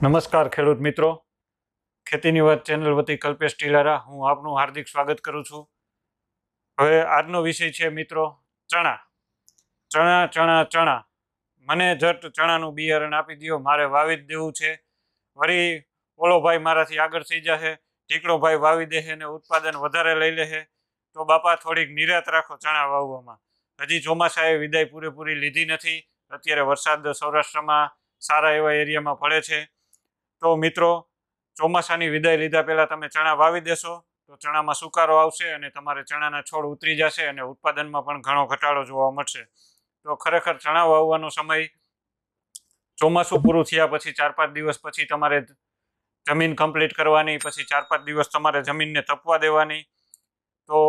નમસ્કાર ખેડૂત મિત્રો ખેતીની વાત ચેનલ વતી કલ્પેશ ટીલારા હું આપનું હાર્દિક સ્વાગત કરું છું હવે આજનો વિષય છે મિત્રો ચણા ચણા ચણા ચણા મને જટ ચણાનું બિયારણ આપી દો મારે વાવી જ દેવું છે વળી ઓલો ભાઈ મારાથી આગળ થઈ જશે ઢીકડો ભાઈ વાવી દેશે ને ઉત્પાદન વધારે લઈ લેશે તો બાપા થોડીક નિરાત રાખો ચણા વાવવામાં હજી ચોમાસાએ વિદાય પૂરેપૂરી લીધી નથી અત્યારે વરસાદ સૌરાષ્ટ્રમાં સારા એવા એરિયામાં પડે છે તો મિત્રો ચોમાસાની વિદાય લીધા પહેલાં તમે ચણા વાવી દેશો તો ચણામાં સુકારો આવશે અને તમારે ચણાના છોડ ઉતરી જશે અને ઉત્પાદનમાં પણ ઘણો ઘટાડો જોવા મળશે તો ખરેખર ચણા વાવવાનો સમય ચોમાસું પૂરું થયા પછી ચાર પાંચ દિવસ પછી તમારે જમીન કમ્પ્લીટ કરવાની પછી ચાર પાંચ દિવસ તમારે જમીનને તપવા દેવાની તો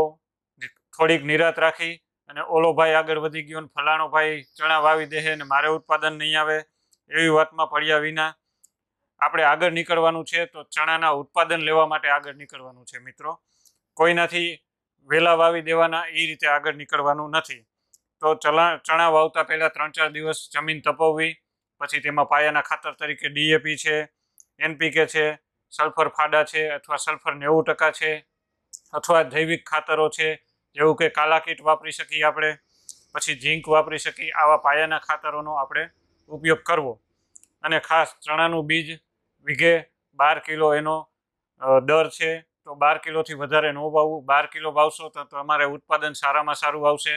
થોડીક નિરાત રાખી અને ઓલો ભાઈ આગળ વધી ગયો અને ફલાણો ભાઈ ચણા વાવી દે અને મારે ઉત્પાદન નહીં આવે એવી વાતમાં પડ્યા વિના આપણે આગળ નીકળવાનું છે તો ચણાના ઉત્પાદન લેવા માટે આગળ નીકળવાનું છે મિત્રો કોઈનાથી વેલા વાવી દેવાના એ રીતે આગળ નીકળવાનું નથી તો ચલા ચણા વાવતા પહેલાં ત્રણ ચાર દિવસ જમીન તપવવી પછી તેમાં પાયાના ખાતર તરીકે ડીએપી છે એનપીકે છે સલ્ફર ફાડા છે અથવા સલ્ફર નેવું ટકા છે અથવા જૈવિક ખાતરો છે જેવું કે કાલાકીટ વાપરી શકીએ આપણે પછી ઝીંક વાપરી શકીએ આવા પાયાના ખાતરોનો આપણે ઉપયોગ કરવો અને ખાસ ચણાનું બીજ વીઘે બાર કિલો એનો દર છે તો બાર કિલોથી વધારે નો વાવવું બાર કિલો વાવશો તો તમારે ઉત્પાદન સારામાં સારું આવશે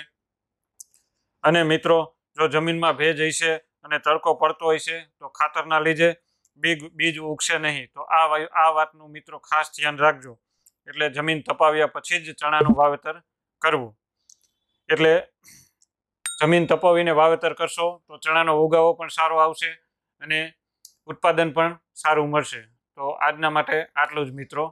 અને મિત્રો જો જમીનમાં ભેજ હશે અને તડકો પડતો હોય છે તો ખાતરના લીધે બીજ બીજ ઉગશે નહીં તો આ આ વાતનું મિત્રો ખાસ ધ્યાન રાખજો એટલે જમીન તપાવ્યા પછી જ ચણાનું વાવેતર કરવું એટલે જમીન તપાવીને વાવેતર કરશો તો ચણાનો ઉગાવો પણ સારો આવશે અને ઉત્પાદન પણ સારું મળશે તો આજના માટે આટલું જ મિત્રો